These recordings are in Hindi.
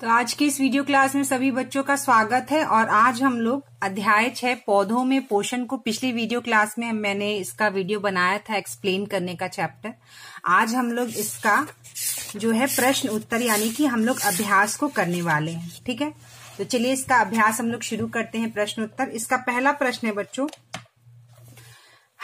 तो आज की इस वीडियो क्लास में सभी बच्चों का स्वागत है और आज हम लोग अध्याय छह पौधों में पोषण को पिछली वीडियो क्लास में मैंने इसका वीडियो बनाया था एक्सप्लेन करने का चैप्टर आज हम लोग इसका जो है प्रश्न उत्तर यानी कि हम लोग अभ्यास को करने वाले हैं ठीक है तो चलिए इसका अभ्यास हम लोग शुरू करते हैं प्रश्न उत्तर इसका पहला प्रश्न है बच्चों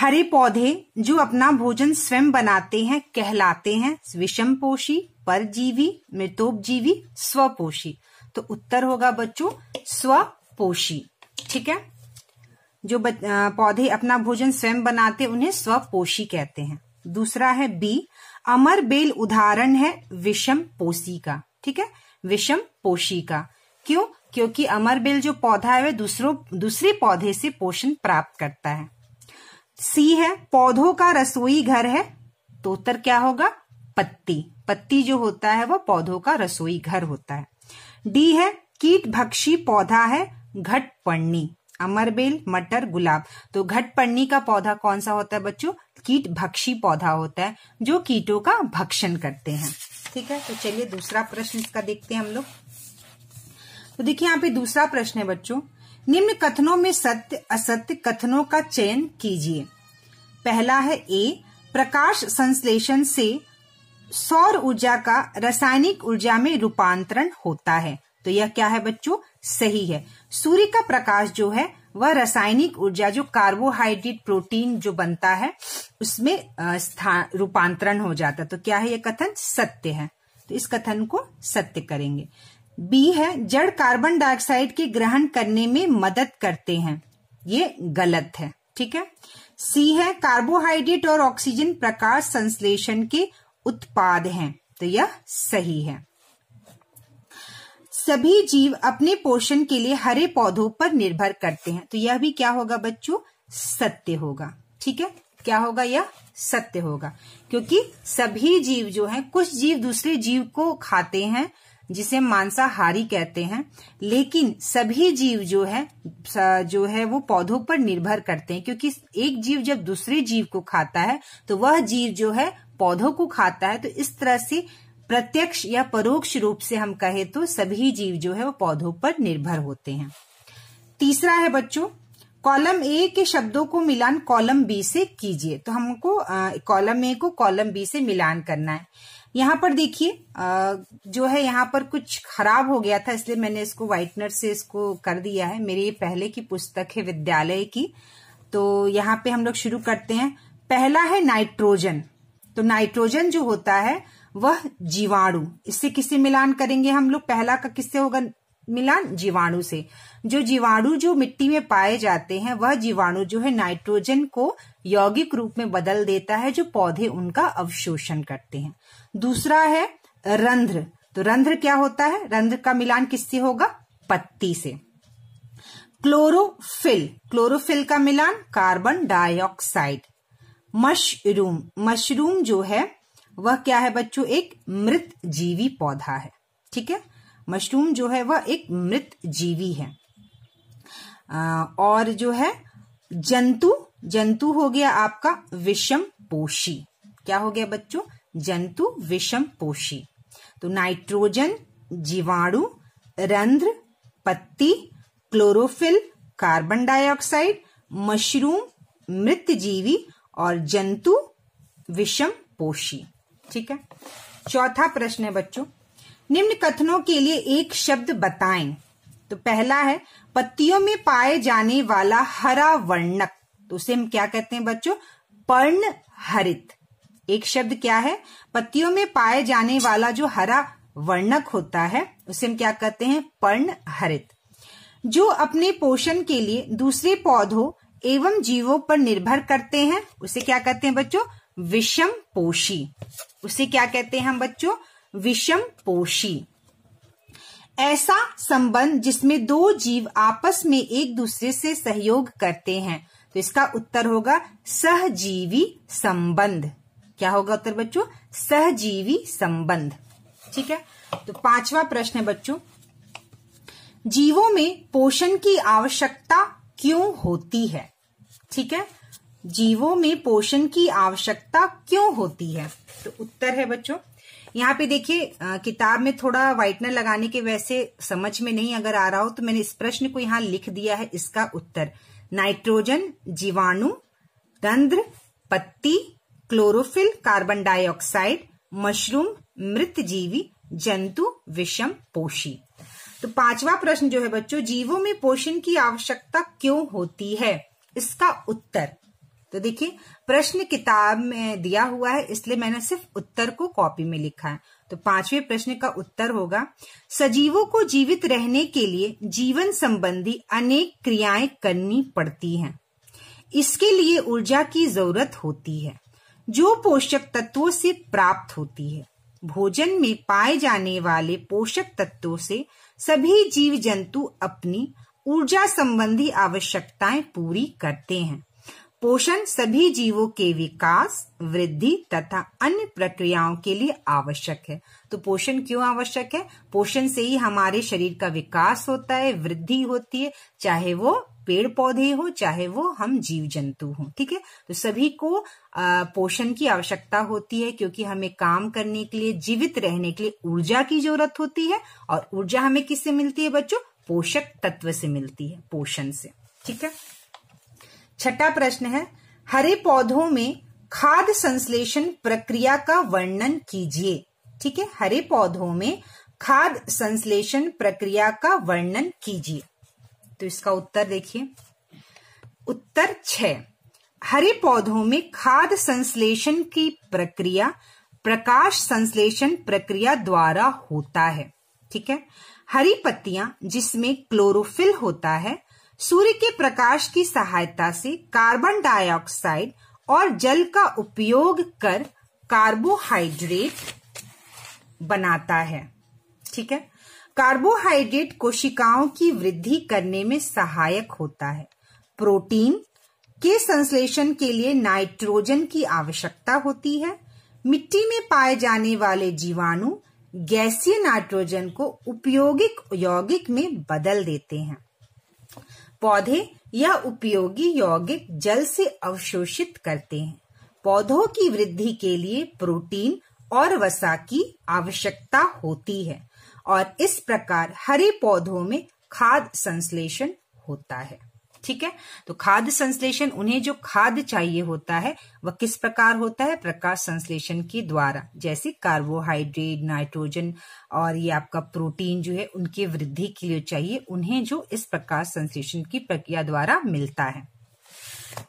हरे पौधे जो अपना भोजन स्वयं बनाते हैं कहलाते हैं विषम पोषी परजीवी मृतोपजीवी स्वपोषी तो उत्तर होगा बच्चों स्वपोषी ठीक है जो पौधे अपना भोजन स्वयं बनाते उन्हें स्वपोषी कहते हैं दूसरा है बी अमर बेल उदाहरण है विषम पोषी का ठीक है विषम पोषी का क्यों क्योंकि अमर बेल जो पौधा है वह दूसरों दूसरे पौधे से पोषण प्राप्त करता है सी है पौधों का रसोई घर है तो उत्तर क्या होगा पत्ती पत्ती जो होता है वह पौधों का रसोई घर होता है डी है कीट भक्षी पौधा है घट पन्नी अमरबेल मटर गुलाब तो घट पन्नी का पौधा कौन सा होता है बच्चों कीट भक्षी पौधा होता है जो कीटों का भक्षण करते हैं ठीक है तो चलिए दूसरा प्रश्न इसका देखते हैं हम लोग तो देखिए यहाँ पे दूसरा प्रश्न है बच्चों निम्न कथनों में सत्य असत्य कथनों का चयन कीजिए पहला है ए प्रकाश संश्लेषण से सौर ऊर्जा का रासायनिक ऊर्जा में रूपांतरण होता है तो यह क्या है बच्चों सही है सूर्य का प्रकाश जो है वह रासायनिक ऊर्जा जो कार्बोहाइड्रेट प्रोटीन जो बनता है उसमें रूपांतरण हो जाता है तो क्या है यह कथन सत्य है तो इस कथन को सत्य करेंगे बी है जड़ कार्बन डाइऑक्साइड के ग्रहण करने में मदद करते हैं ये गलत है ठीक है सी है कार्बोहाइड्रेट और ऑक्सीजन प्रकाश संश्लेषण के उत्पाद हैं तो यह सही है सभी जीव अपने पोषण के लिए हरे पौधों पर निर्भर करते हैं तो यह भी क्या होगा बच्चों सत्य होगा ठीक है क्या होगा यह सत्य होगा क्योंकि सभी जीव जो है कुछ जीव दूसरे जीव को खाते हैं जिसे मांसाहारी कहते हैं लेकिन सभी जीव जो है जो है वो पौधों पर निर्भर करते हैं क्योंकि एक जीव जब दूसरे जीव को खाता है तो वह जीव जो है पौधों को खाता है तो इस तरह से प्रत्यक्ष या परोक्ष रूप से हम कहे तो सभी जीव जो है वो पौधों पर निर्भर होते हैं तीसरा है बच्चों कॉलम ए के शब्दों को मिलान कॉलम बी से कीजिए तो हमको कॉलम ए को कॉलम बी से मिलान करना है यहाँ पर देखिए जो है यहाँ पर कुछ खराब हो गया था इसलिए मैंने इसको व्हाइटनर से इसको कर दिया है मेरी ये पहले की पुस्तक है विद्यालय की तो यहाँ पे हम लोग शुरू करते हैं पहला है नाइट्रोजन तो नाइट्रोजन जो होता है वह जीवाणु इससे किससे मिलान करेंगे हम लोग पहला का किससे होगा मिलान जीवाणु से जो जीवाणु जो मिट्टी में पाए जाते हैं वह जीवाणु जो है नाइट्रोजन को यौगिक रूप में बदल देता है जो पौधे उनका अवशोषण करते हैं दूसरा है रंध्र तो रंध्र क्या होता है रंध्र का मिलान किससे होगा पत्ती से क्लोरोफिल क्लोरोफिल का मिलान कार्बन डाइऑक्साइड मशरूम मशरूम जो है वह क्या है बच्चों एक मृत जीवी पौधा है ठीक है मशरूम जो है वह एक मृत जीवी है आ, और जो है जंतु जंतु हो गया आपका विषम पोषी क्या हो गया बच्चों जंतु विषम पोषी तो नाइट्रोजन जीवाणु रंध्र पत्ती क्लोरोफिल कार्बन डाइऑक्साइड मशरूम मृत जीवी और जंतु विषम पोषी ठीक है चौथा प्रश्न है बच्चों निम्न कथनों के लिए एक शब्द बताएं तो पहला है पत्तियों में पाए जाने वाला हरा वर्णक तो उसे हम क्या कहते हैं बच्चों पर्ण हरित एक शब्द क्या है पत्तियों में पाए जाने वाला जो हरा वर्णक होता है उसे हम क्या कहते हैं पर्ण हरित जो अपने पोषण के लिए दूसरे पौधों एवं जीवों पर निर्भर करते हैं उसे क्या कहते हैं बच्चों विषम पोषी उसे क्या कहते हैं हम बच्चों विषम पोषी ऐसा संबंध जिसमें दो जीव आपस में एक दूसरे से सहयोग करते हैं तो इसका उत्तर होगा सहजीवी संबंध क्या होगा उत्तर बच्चों सहजीवी संबंध ठीक है तो पांचवा प्रश्न है बच्चों जीवों में पोषण की आवश्यकता क्यों होती है ठीक है जीवों में पोषण की आवश्यकता क्यों होती है तो उत्तर है बच्चों यहाँ पे देखिए किताब में थोड़ा व्हाइटनर लगाने के वैसे समझ में नहीं अगर आ रहा हो तो मैंने इस प्रश्न को यहाँ लिख दिया है इसका उत्तर नाइट्रोजन जीवाणु रंध्र पत्ती क्लोरोफिल कार्बन डाइऑक्साइड मशरूम मृत जीवी जंतु विषम पोषी तो पांचवा प्रश्न जो है बच्चों जीवों में पोषण की आवश्यकता क्यों होती है इसका उत्तर तो देखिए प्रश्न किताब में दिया हुआ है इसलिए मैंने सिर्फ उत्तर को कॉपी में लिखा है तो पांचवें प्रश्न का उत्तर होगा सजीवों को जीवित रहने के लिए जीवन संबंधी अनेक क्रियाएं करनी पड़ती हैं। इसके लिए ऊर्जा की जरूरत होती है जो पोषक तत्वों से प्राप्त होती है भोजन में पाए जाने वाले पोषक तत्वों से सभी जीव जंतु अपनी ऊर्जा संबंधी आवश्यकताएं पूरी करते हैं पोषण सभी जीवों के विकास वृद्धि तथा अन्य प्रक्रियाओं के लिए आवश्यक है तो पोषण क्यों आवश्यक है पोषण से ही हमारे शरीर का विकास होता है वृद्धि होती है चाहे वो पेड़ पौधे हो चाहे वो हम जीव जंतु हो ठीक है तो सभी को पोषण की आवश्यकता होती है क्योंकि हमें काम करने के लिए जीवित रहने के लिए ऊर्जा की जरूरत होती है और ऊर्जा हमें किससे मिलती है बच्चों पोषक तत्व से मिलती है पोषण से ठीक है छठा प्रश्न है हरे पौधों में खाद संश्लेषण प्रक्रिया का वर्णन कीजिए ठीक है हरे पौधों में खाद संश्लेषण प्रक्रिया का वर्णन कीजिए तो इसका उत्तर देखिए उत्तर छ हरे पौधों में खाद संश्लेषण की प्रक्रिया प्रकाश संश्लेषण प्रक्रिया द्वारा होता है ठीक है हरी पत्तियां जिसमें क्लोरोफिल होता है सूर्य के प्रकाश की सहायता से कार्बन डाइऑक्साइड और जल का उपयोग कर कार्बोहाइड्रेट बनाता है ठीक है कार्बोहाइड्रेट कोशिकाओं की वृद्धि करने में सहायक होता है प्रोटीन के संश्लेषण के लिए नाइट्रोजन की आवश्यकता होती है मिट्टी में पाए जाने वाले जीवाणु गैसीय नाइट्रोजन को उपयोगिक यौगिक में बदल देते हैं पौधे यह उपयोगी यौगिक जल से अवशोषित करते हैं पौधों की वृद्धि के लिए प्रोटीन और वसा की आवश्यकता होती है और इस प्रकार हरे पौधों में खाद संश्लेषण होता है ठीक है तो खाद्य संश्लेषण उन्हें जो खाद्य चाहिए होता है वह किस प्रकार होता है प्रकाश संश्लेषण के द्वारा जैसे कार्बोहाइड्रेट नाइट्रोजन और ये आपका प्रोटीन जो है उनकी वृद्धि के लिए चाहिए उन्हें जो इस प्रकाश संश्लेषण की प्रक्रिया द्वारा मिलता है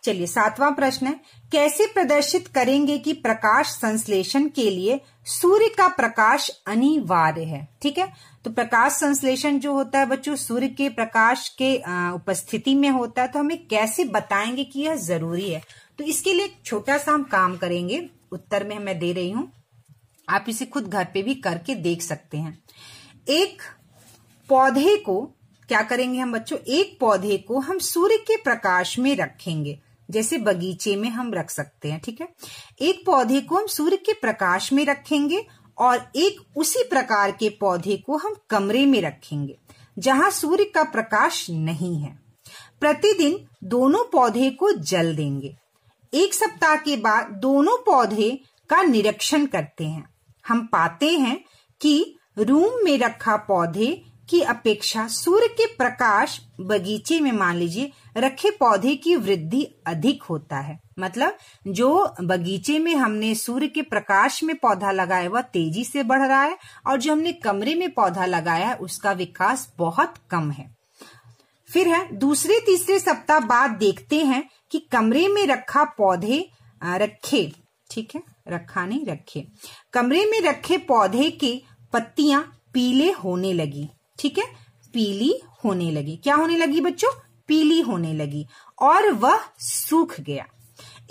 चलिए सातवां प्रश्न है कैसे प्रदर्शित करेंगे कि प्रकाश संश्लेषण के लिए सूर्य का प्रकाश अनिवार्य है ठीक है तो प्रकाश संश्लेषण जो होता है बच्चों सूर्य के प्रकाश के उपस्थिति में होता है तो हमें कैसे बताएंगे कि यह जरूरी है तो इसके लिए छोटा सा हम काम करेंगे उत्तर में मैं दे रही हूं आप इसे खुद घर पे भी करके देख सकते हैं एक पौधे को क्या करेंगे हम बच्चों एक पौधे को हम सूर्य के प्रकाश में रखेंगे जैसे बगीचे में हम रख सकते हैं ठीक है एक पौधे को हम सूर्य के प्रकाश में रखेंगे और एक उसी प्रकार के पौधे को हम कमरे में रखेंगे जहां सूर्य का प्रकाश नहीं है प्रतिदिन दोनों पौधे को जल देंगे एक सप्ताह के बाद दोनों पौधे का निरीक्षण करते हैं हम पाते हैं कि रूम में रखा पौधे की अपेक्षा सूर्य के प्रकाश बगीचे में मान लीजिए रखे पौधे की वृद्धि अधिक होता है मतलब जो बगीचे में हमने सूर्य के प्रकाश में पौधा लगाया वह तेजी से बढ़ रहा है और जो हमने कमरे में पौधा लगाया है उसका विकास बहुत कम है फिर है दूसरे तीसरे सप्ताह बाद देखते हैं कि कमरे में रखा पौधे रखे ठीक है रखा नहीं रखे कमरे में रखे पौधे की पत्तियां पीले होने लगी ठीक है पीली होने लगी क्या होने लगी बच्चों पीली होने लगी और वह सूख गया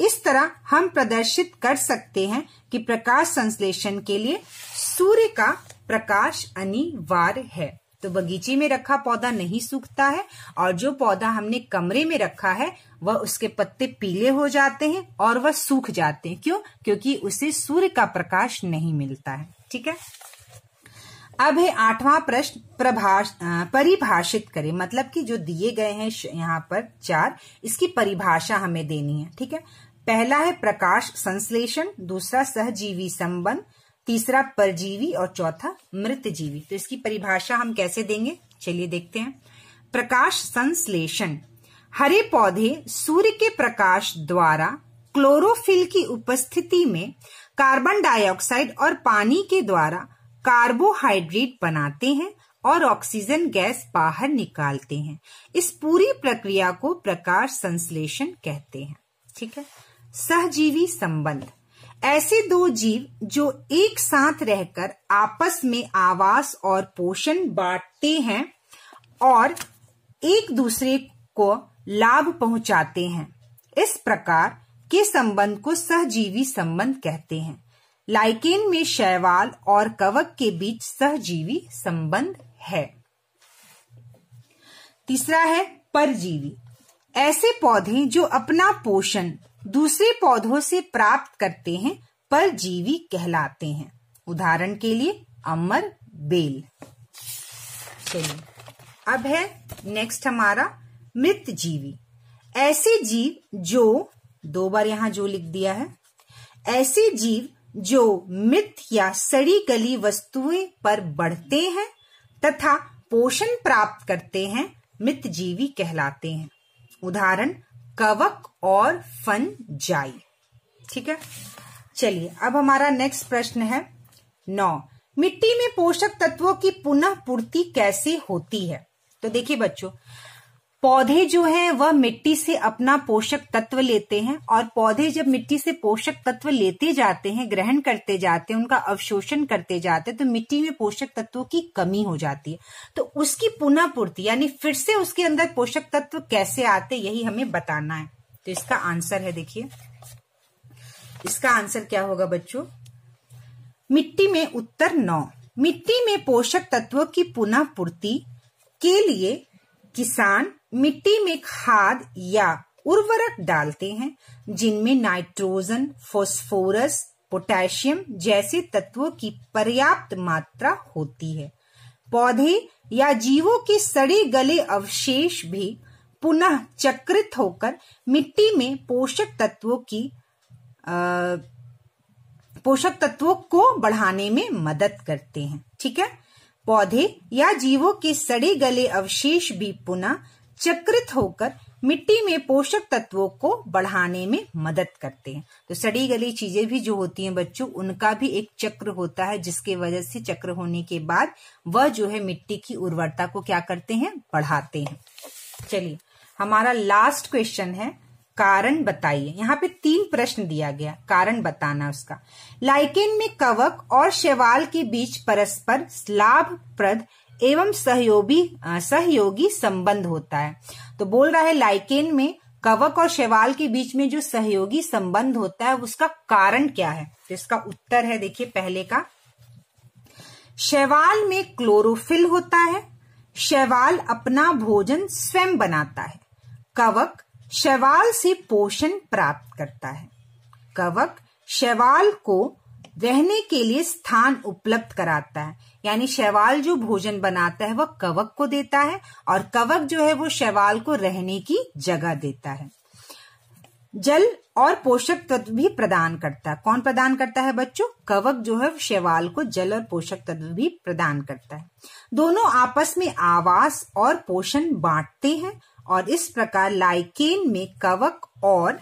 इस तरह हम प्रदर्शित कर सकते हैं कि प्रकाश संश्लेषण के लिए सूर्य का प्रकाश अनिवार्य है तो बगीचे में रखा पौधा नहीं सूखता है और जो पौधा हमने कमरे में रखा है वह उसके पत्ते पीले हो जाते हैं और वह सूख जाते हैं क्यों क्योंकि उसे सूर्य का प्रकाश नहीं मिलता है ठीक है अब है आठवां प्रश्न प्रभाष परिभाषित करें मतलब कि जो दिए गए हैं यहाँ पर चार इसकी परिभाषा हमें देनी है ठीक है पहला है प्रकाश संश्लेषण दूसरा सहजीवी संबंध तीसरा परजीवी और चौथा मृत जीवी तो इसकी परिभाषा हम कैसे देंगे चलिए देखते हैं प्रकाश संश्लेषण हरे पौधे सूर्य के प्रकाश द्वारा क्लोरोफिल की उपस्थिति में कार्बन डाइऑक्साइड और पानी के द्वारा कार्बोहाइड्रेट बनाते हैं और ऑक्सीजन गैस बाहर निकालते हैं इस पूरी प्रक्रिया को प्रकाश संश्लेषण कहते हैं ठीक है सहजीवी संबंध ऐसे दो जीव जो एक साथ रहकर आपस में आवास और पोषण बांटते हैं और एक दूसरे को लाभ पहुंचाते हैं इस प्रकार के संबंध को सहजीवी संबंध कहते हैं लाइकेन में शैवाल और कवक के बीच सहजीवी संबंध है तीसरा है परजीवी ऐसे पौधे जो अपना पोषण दूसरे पौधों से प्राप्त करते हैं परजीवी कहलाते हैं उदाहरण के लिए अमर बेल चलिए अब है नेक्स्ट हमारा मृत जीवी ऐसे जीव जो दो बार यहां जो लिख दिया है ऐसे जीव जो मित या सड़ी गली वस्तुएं पर बढ़ते हैं तथा पोषण प्राप्त करते हैं मित जीवी कहलाते हैं उदाहरण कवक और फन जाई ठीक है चलिए अब हमारा नेक्स्ट प्रश्न है नौ मिट्टी में पोषक तत्वों की पुनः पूर्ति कैसे होती है तो देखिए बच्चों पौधे जो है वह मिट्टी से अपना पोषक तत्व लेते हैं और पौधे जब मिट्टी से पोषक तत्व लेते जाते हैं ग्रहण करते जाते हैं उनका अवशोषण करते जाते हैं तो मिट्टी में पोषक तत्वों की कमी हो जाती है तो उसकी पुनः पूर्ति यानी फिर से उसके अंदर पोषक तत्व कैसे आते यही हमें बताना है तो इसका आंसर है देखिए इसका आंसर क्या होगा बच्चों मिट्टी में उत्तर नौ मिट्टी में पोषक तत्वों की पुनः पूर्ति के लिए किसान मिट्टी में खाद या उर्वरक डालते हैं जिनमें नाइट्रोजन फॉस्फोरस पोटेशियम जैसे तत्वों की पर्याप्त मात्रा होती है पौधे या जीवों के सड़े गले अवशेष भी पुनः चक्रित होकर मिट्टी में पोषक तत्वों की आ, पोषक तत्वों को बढ़ाने में मदद करते हैं ठीक है पौधे या जीवों के सड़े गले अवशेष भी पुनः चक्रित होकर मिट्टी में पोषक तत्वों को बढ़ाने में मदद करते हैं तो सड़ी गली चीजें भी जो होती हैं बच्चों उनका भी एक चक्र होता है जिसके वजह से चक्र होने के बाद वह जो है मिट्टी की उर्वरता को क्या करते हैं बढ़ाते हैं चलिए हमारा लास्ट क्वेश्चन है कारण बताइए यहाँ पे तीन प्रश्न दिया गया कारण बताना उसका लाइकेन में कवक और शैवाल के बीच परस्पर लाभप्रद एवं सहयोगी सहयोगी संबंध होता है तो बोल रहा है लाइकेन में कवक और शैवाल के बीच में जो सहयोगी संबंध होता है उसका कारण क्या है तो इसका उत्तर है देखिए पहले का शैवाल में क्लोरोफिल होता है शैवाल अपना भोजन स्वयं बनाता है कवक शैवाल से पोषण प्राप्त करता है कवक शैवाल को रहने के लिए स्थान उपलब्ध कराता है यानी शैवाल जो भोजन बनाता है वह कवक को देता है और कवक जो है वो शैवाल को रहने की जगह देता है जल और पोषक तत्व भी प्रदान करता है कौन प्रदान करता है बच्चों कवक जो है शैवाल को जल और पोषक तत्व भी प्रदान करता है दोनों आपस में आवास और पोषण बांटते हैं और इस प्रकार लाइकेन में कवक और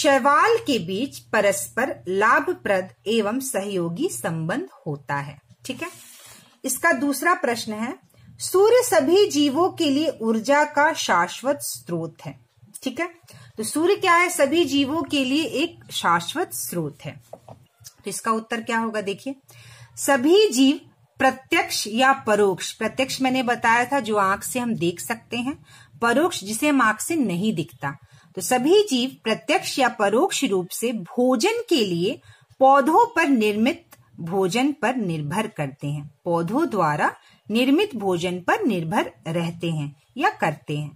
शैवाल के बीच परस्पर लाभप्रद एवं सहयोगी संबंध होता है ठीक है इसका दूसरा प्रश्न है सूर्य सभी जीवों के लिए ऊर्जा का शाश्वत स्रोत है ठीक है तो सूर्य क्या है सभी जीवों के लिए एक शाश्वत स्रोत है तो इसका उत्तर क्या होगा देखिए सभी जीव प्रत्यक्ष या परोक्ष प्रत्यक्ष मैंने बताया था जो आंख से हम देख सकते हैं परोक्ष जिसे हम आंख से नहीं दिखता तो सभी जीव प्रत्यक्ष या परोक्ष रूप से भोजन के लिए पौधों पर निर्मित भोजन पर निर्भर करते हैं पौधों द्वारा निर्मित भोजन पर निर्भर रहते हैं या करते हैं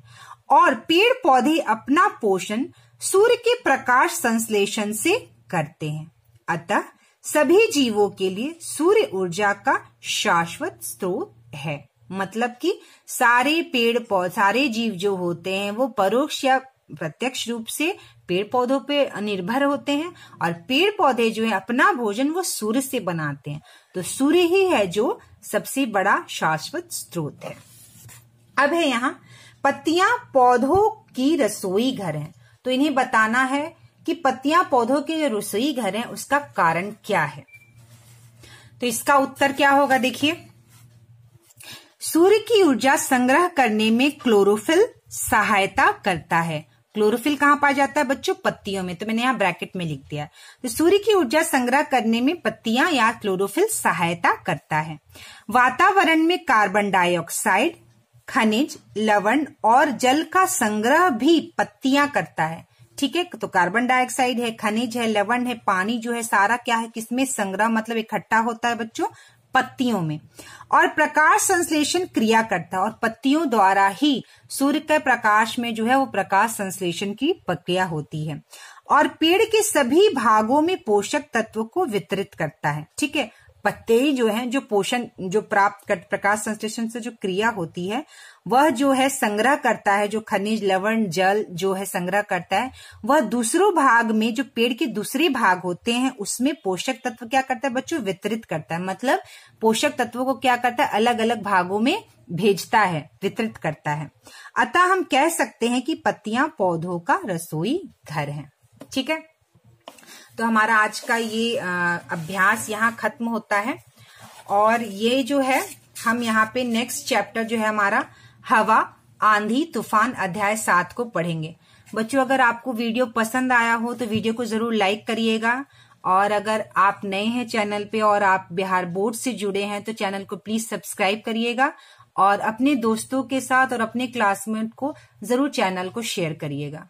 और पेड़ पौधे अपना पोषण सूर्य के प्रकाश संश्लेषण से करते हैं अतः सभी जीवों के लिए सूर्य ऊर्जा का शाश्वत स्रोत है मतलब कि सारे पेड़ पौधे सारे जीव जो होते हैं वो परोक्ष या प्रत्यक्ष रूप से पेड़ पौधों पे निर्भर होते हैं और पेड़ पौधे जो है अपना भोजन वो सूर्य से बनाते हैं तो सूर्य ही है जो सबसे बड़ा शाश्वत स्रोत है अब है यहाँ पत्तियां पौधों की रसोई घर है तो इन्हें बताना है कि पत्तियां पौधों के जो रसोई घर है उसका कारण क्या है तो इसका उत्तर क्या होगा देखिए सूर्य की ऊर्जा संग्रह करने में क्लोरोफिल सहायता करता है क्लोरोफिल कहाँ पाया जाता है बच्चों पत्तियों में तो मैंने यहाँ ब्रैकेट में लिख दिया तो सूर्य की ऊर्जा संग्रह करने में पत्तियां या क्लोरोफिल सहायता करता है वातावरण में कार्बन डाइऑक्साइड खनिज लवण और जल का संग्रह भी पत्तियां करता है ठीक है तो कार्बन डाइऑक्साइड है खनिज है लवण है पानी जो है सारा क्या है किसमें संग्रह मतलब इकट्ठा होता है बच्चों पत्तियों में और प्रकाश संश्लेषण क्रिया करता है और पत्तियों द्वारा ही सूर्य के प्रकाश में जो है वो प्रकाश संश्लेषण की प्रक्रिया होती है और पेड़ के सभी भागों में पोषक तत्व को वितरित करता है ठीक है पत्ते ही जो है जो पोषण जो प्राप्त कर, प्रकाश संश्लेषण से जो क्रिया होती है वह जो है संग्रह करता है जो खनिज लवण जल जो है संग्रह करता है वह दूसरों भाग में जो पेड़ के दूसरे भाग होते हैं उसमें पोषक तत्व क्या करता है बच्चों वितरित करता है मतलब पोषक तत्वों को क्या करता है अलग अलग भागों में भेजता है वितरित करता है अतः हम कह सकते हैं कि पत्तियां पौधों का रसोई घर है ठीक है तो हमारा आज का ये अभ्यास यहाँ खत्म होता है और ये जो है हम यहाँ पे नेक्स्ट चैप्टर जो है हमारा हवा आंधी तूफान अध्याय सात को पढ़ेंगे बच्चों अगर आपको वीडियो पसंद आया हो तो वीडियो को जरूर लाइक करिएगा और अगर आप नए हैं चैनल पे और आप बिहार बोर्ड से जुड़े हैं तो चैनल को प्लीज सब्सक्राइब करिएगा और अपने दोस्तों के साथ और अपने क्लासमेट को जरूर चैनल को शेयर करिएगा